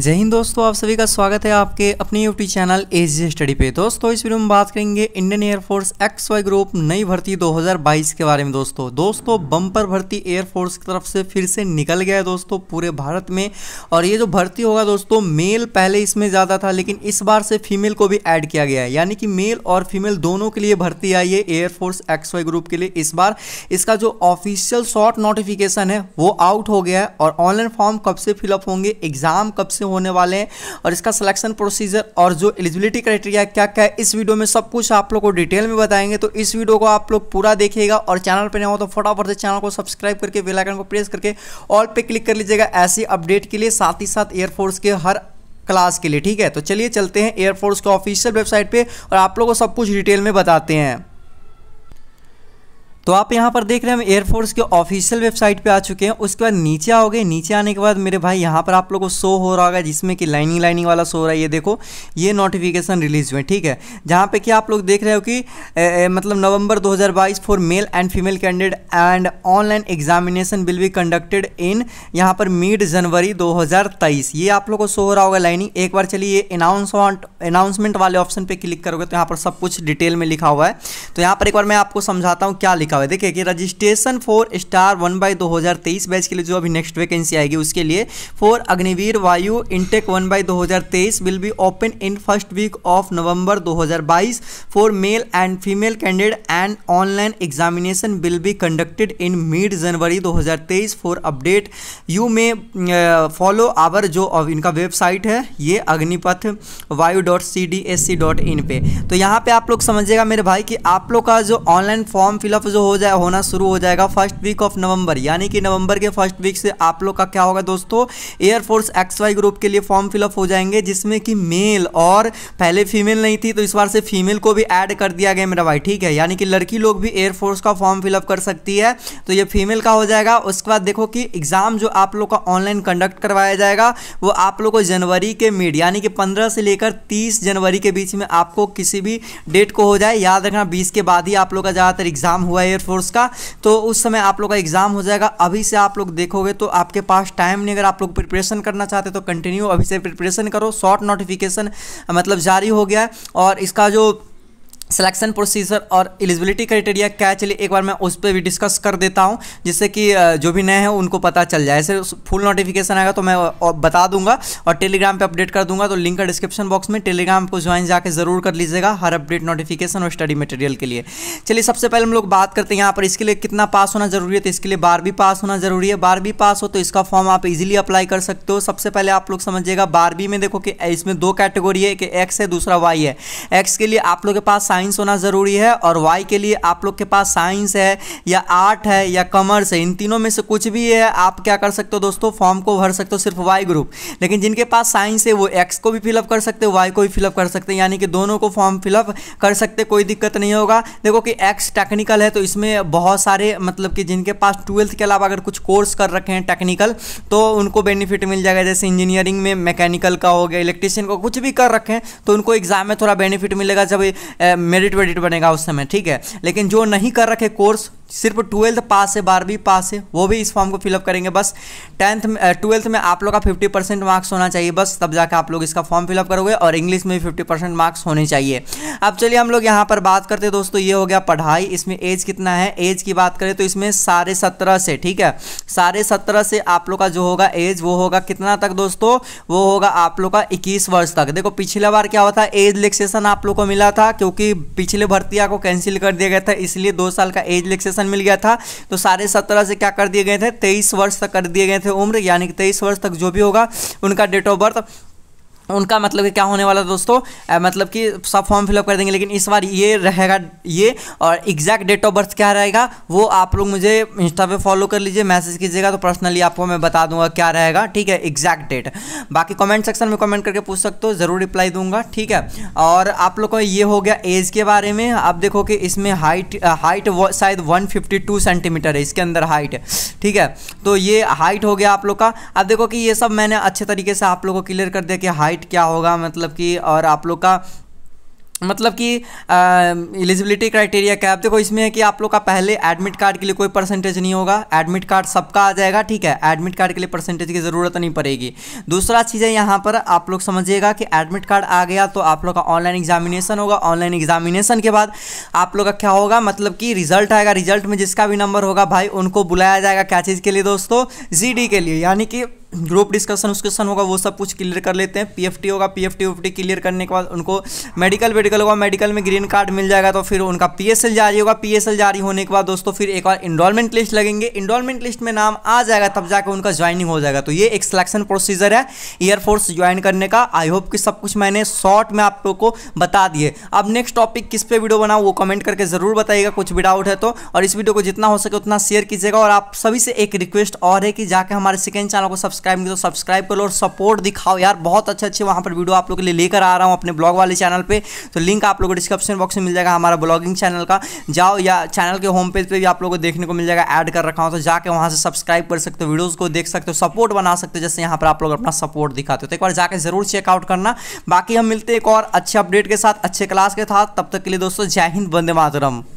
जय हिंद दोस्तों आप सभी का स्वागत है आपके अपने यूट्यूब चैनल एजी स्टडी पे दोस्तों इस वीडियो में बात करेंगे Indian air force X Y group नई भर्ती 2022 के बारे में दोस्तों दोस्तों बम्पर भर्ती एयरफोर्स की तरफ से फिर से निकल गया है दोस्तों पूरे भारत में और ये जो भर्ती होगा दोस्तों मेल पहले इसमें ज़्यादा था लेकिन इस बार से फीमेल को भी ऐड किया गया है यानी कि मेल और फीमेल दोनों के लिए भर्ती आई है एयरफोर्स एक्स वाई ग्रुप के लिए इस बार इसका जो ऑफिशियल शॉर्ट नोटिफिकेशन है वो आउट हो गया है और ऑनलाइन फॉर्म कब से फिलअप होंगे एग्ज़ाम कब से से होने वाले हैं और इसका सिलेक्शन प्रोसीजर और जो एलिजिबिलिटी क्राइटेरिया क्या क्या है इस वीडियो में सब कुछ आप लोग को डिटेल में बताएंगे तो इस वीडियो को आप लोग पूरा देखिएगा और चैनल पर नहीं हो तो फटाफट से चैनल को सब्सक्राइब करके बेलाइकन को प्रेस करके ऑल पे क्लिक कर लीजिएगा ऐसी अपडेट के लिए साथ ही साथ एयरफोर्स के हर क्लास के लिए ठीक है तो चलिए चलते हैं एयरफोर्स के ऑफिशियल वेबसाइट पे और आप लोगों को सब कुछ डिटेल में बताते हैं तो आप यहाँ पर देख रहे हैं हम एयरफोर्स के ऑफिशियल वेबसाइट पे आ चुके हैं उसके बाद नीचे आओगे नीचे आने के बाद मेरे भाई यहाँ पर आप लोगों को शो हो रहा होगा जिसमें कि लाइनिंग लाइनिंग वाला शो हो रहा है ये देखो ये नोटिफिकेशन रिलीज हुए ठीक है जहाँ पे कि आप लोग देख रहे हो कि ए, ए, मतलब November 2022 for male and female candidate and online examination will be conducted in यहाँ पर मिड जनवरी दो ये आप लोग को शो हो रहा होगा लाइनिंग एक बार चलिए ये अनाउंसमेंट अनाउंसमेंट वाले ऑप्शन पर क्लिक करोगे तो यहाँ पर सब कुछ डिटेल में लिखा हुआ है तो यहाँ पर एक बार मैं आपको समझाता हूँ क्या लिखा लिखा हुआ है देखिए कि registration for star one by दो हज़ार तेईस बैच के लिए जो अभी नेक्स्ट वैकेंसी आएगी उसके लिए फॉर अग्निवीर वायु इंटेक वन बाई दो हज़ार तेईस will be open in first week of November दो हज़ार बाईस for male and female candidate and online examination will be conducted in mid January दो हज़ार तेईस for update you may follow our जो uh, इनका वेबसाइट है ये Agnipath Vayu dot C D S C dot in पे तो यहाँ पर आप लोग समझिएगा मेरे भाई कि आप लोग का जो ऑनलाइन फॉर्म फिलअप जो हो जाए होना शुरू हो जाएगा फर्स्ट वीक ऑफ नवंबर यानी कि नवंबर के फर्स्ट वीक से आप लोग का क्या होगा दोस्तों एयरफोर्स एक्स वाई ग्रुप के लिए फॉर्म फिलअप हो जाएंगे जिसमें कि मेल और पहले फीमेल नहीं थी तो इस बार से फीमेल को भी ऐड कर दिया गया मेरा भाई ठीक है यानी कि लड़की लोग भी एयरफोर्स का फॉर्म फिलअप कर सकती है तो ये फीमेल का हो जाएगा उसके बाद देखो कि एग्ज़ाम जो आप लोग का ऑनलाइन कंडक्ट करवाया जाएगा वो आप लोग को जनवरी के मिड यानी कि पंद्रह से लेकर तीस जनवरी के बीच में आपको किसी भी डेट को हो जाए याद रखना बीस के बाद ही आप लोग का ज़्यादातर एग्ज़ाम हुआ है एयरफोर्स का तो उस समय आप लोग का एग्ज़ाम हो जाएगा अभी से आप लोग देखोगे तो आपके पास टाइम नहीं अगर आप लोग प्रिपरेशन करना चाहते तो कंटिन्यू अभी से प्रिपरेशन करो शॉर्ट नोटिफिकेशन मतलब जारी हो गया है और इसका जो सिलेक्शन प्रोसीजर और एलिजिबिलिटी क्राइटेरिया क्या है चलिए एक बार मैं उस पर भी डिस्कस कर देता हूँ जिससे कि जो भी नए हैं उनको पता चल जाए ऐसे फुल नोटिफिकेशन आएगा तो मैं बता दूंगा और टेलीग्राम पे अपडेट कर दूंगा तो लिंक का डिस्क्रिप्शन बॉक्स में टेलीग्राम को ज्वाइन जाकर जरूर कर लीजिएगा हर अपडेट नोटिफिकेशन और स्टडी मटेरियल के लिए चलिए सबसे पहले हम लोग बात करते हैं यहाँ पर इसके लिए कितना पास होना जरूरी है तो इसके लिए बारहवीं पास होना जरूरी है बारहवीं पास हो तो इसका फॉर्म आप इजिली अप्लाई कर सकते हो सबसे पहले आप लोग समझिएगा बारहवीं में देखो कि इसमें दो कैटेगोरी है कि एक्स है दूसरा वाई है एक्स के लिए आप लोग के पास साइंस होना ज़रूरी है और वाई के लिए आप लोग के पास साइंस है या आर्ट है या कॉमर्स है इन तीनों में से कुछ भी है आप क्या कर सकते हो दोस्तों फॉर्म को भर सकते हो सिर्फ वाई ग्रुप लेकिन जिनके पास साइंस है वो एक्स को भी फिलअप कर सकते हो वाई को भी फिलअप कर सकते हैं यानी कि दोनों को फॉर्म फिलअप कर सकते कोई दिक्कत नहीं होगा देखो कि एक्स टेक्निकल है तो इसमें बहुत सारे मतलब कि जिनके पास ट्वेल्थ के अलावा अगर कुछ कोर्स कर रखे हैं टेक्निकल तो उनको बेनिफिट मिल जाएगा जैसे इंजीनियरिंग में मैकेनिकल का हो गया इलेक्ट्रिशियन का कुछ भी कर रखें तो उनको एग्जाम में थोड़ा बेनिफिट मिलेगा जब मेरिट वेडिट बनेगा उस समय ठीक है लेकिन जो नहीं कर रखे कोर्स सिर्फ ट्वेल्थ पास है बारहवीं पास है वो भी इस फॉर्म को फिलअप करेंगे बस टेंथ ट्वेल्थ में आप लोग का फिफ्टी परसेंट मार्क्स होना चाहिए बस तब जाके आप लोग इसका फॉर्म फिलअप करोगे और इंग्लिश में भी फिफ्टी परसेंट मार्क्स होने चाहिए अब चलिए हम लोग यहाँ पर बात करते हैं दोस्तों ये हो गया पढ़ाई इसमें एज कितना है एज की बात करें तो इसमें साढ़े सत्रह से ठीक है साढ़े सत्रह से आप लोग का जो होगा एज वो होगा कितना तक दोस्तों वो होगा आप लोग का इक्कीस वर्ष तक देखो पिछले बार क्या हुआ था एज रिलेक्सेशन आप लोग को मिला था क्योंकि पिछले भर्तिया को कैंसिल कर दिया गया था इसलिए दो साल का एज रिलेक्सेशन सेशन मिल गया था तो साढ़े सत्रह से क्या कर दिए गए थे तेईस वर्ष तक कर दिए गए थे उम्र यानी कि तेईस वर्ष तक जो भी होगा उनका डेट ऑफ बर्थ उनका मतलब कि क्या होने वाला दोस्तों आ, मतलब कि सब फॉर्म फिलअप कर देंगे लेकिन इस बार ये रहेगा ये और एग्जैक्ट डेट ऑफ बर्थ क्या रहेगा वो आप लोग मुझे इंस्टा पे फॉलो कर लीजिए मैसेज कीजिएगा तो पर्सनली आपको मैं बता दूंगा क्या रहेगा ठीक है एग्जैक्ट डेट बाकी कमेंट सेक्शन में कमेंट करके पूछ सकते हो ज़रूर रिप्लाई दूंगा ठीक है और आप लोग को ये हो गया एज के बारे में आप देखो कि इसमें हाइट हाइट शायद वन सेंटीमीटर है इसके अंदर हाइट ठीक है तो ये हाइट हो गया आप लोग का अब देखो कि ये सब मैंने अच्छे तरीके से आप लोग को क्लियर कर दिया कि हाइट हाइट क्या होगा मतलब कि और आप लोग का मतलब कि एलिजिबिलिटी क्राइटेरिया क्या है देखो इसमें है कि आप लोग का पहले एडमिट कार्ड के लिए कोई परसेंटेज नहीं होगा एडमिट कार्ड सबका आ जाएगा ठीक है एडमिट कार्ड के लिए परसेंटेज की ज़रूरत नहीं पड़ेगी दूसरा चीज़ है यहाँ पर आप लोग समझिएगा कि एडमिट कार्ड आ गया तो आप लोग का ऑनलाइन एग्जामिनेशन होगा ऑनलाइन एग्जामिनेशन के बाद आप लोग का क्या होगा मतलब कि रिजल्ट आएगा रिजल्ट में जिसका भी नंबर होगा भाई उनको बुलाया जाएगा क्या चीज़ के लिए दोस्तों जी के लिए यानी कि ग्रुप डिस्कशन डिस्कशन होगा वो सब कुछ क्लियर कर लेते हैं पीएफटी होगा पीएफटी टी क्लियर करने के बाद उनको मेडिकल वेडिकल होगा मेडिकल में ग्रीन कार्ड मिल जाएगा तो फिर उनका पीएसएल जारी होगा पीएसएल जारी होने के बाद दोस्तों फिर एक बार इंडोलमेंट लिस्ट लगेंगे इनरोलमेंट लिस्ट में नाम आ जाएगा तब जाकर उनका ज्वाइनिंग हो जाएगा तो ये एक सिलेक्शन प्रोसीजर है एयरफोर्स ज्वाइन करने का आई होप कि सब कुछ मैंने शॉर्ट में आप लोग को बता दिए अब नेक्स्ट टॉपिक किस पे वीडियो बनाओ वो कमेंट करके ज़रूर बताइएगा कुछ भी डाउट है तो और इस वीडियो को जितना हो सके उतना शेयर कीजिएगा और आप सभी से एक रिक्वेस्ट और है कि जाकर हमारे सेकेंड चैनल को सब्सक्राइब सब्सक्राइब नहीं तो सब्सक्राइब कर लो और सपोर्ट दिखाओ यार बहुत अच्छे अच्छे वहाँ पर वीडियो आप लोग के लिए लेकर आ रहा हूँ अपने ब्लॉग वाले चैनल पर तो लिंक आप लोग को डिस्क्रिप्शन बॉक्स में मिल जाएगा हमारा ब्लॉगिंग चैनल का जाओ या चैनल के होम पेज पर भी आप लोग को देखने को मिल जाएगा ऐड कर रखा हूँ तो जाकर वहाँ से सब्सक्राइब कर सकते हो वीडियोज़ को देख सकते हो सपोर्ट बना सकते हो जैसे यहाँ पर आप लोग अपना सपोर्ट दिखाते हो तो एक बार जाकर ज़रूर चेकआउट करना बाकी हम मिलते हैं एक और अच्छे अपडेट के साथ अच्छे क्लास के साथ तब तक के लिए दोस्तों जय हिंद बंदे मातरम